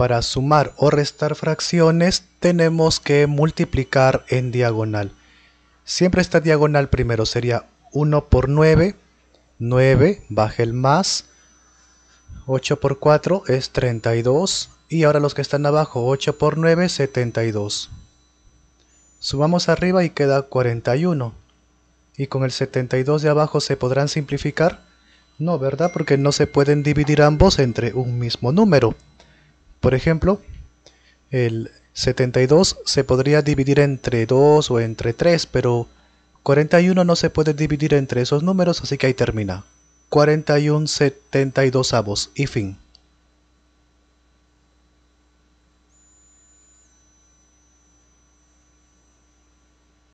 para sumar o restar fracciones tenemos que multiplicar en diagonal. Siempre esta diagonal primero sería 1 por 9, 9, baje el más, 8 por 4 es 32 y ahora los que están abajo 8 por 9 es 72 sumamos arriba y queda 41 y con el 72 de abajo se podrán simplificar no verdad porque no se pueden dividir ambos entre un mismo número por ejemplo, el 72 se podría dividir entre 2 o entre 3, pero 41 no se puede dividir entre esos números, así que ahí termina. 41 72 avos y fin.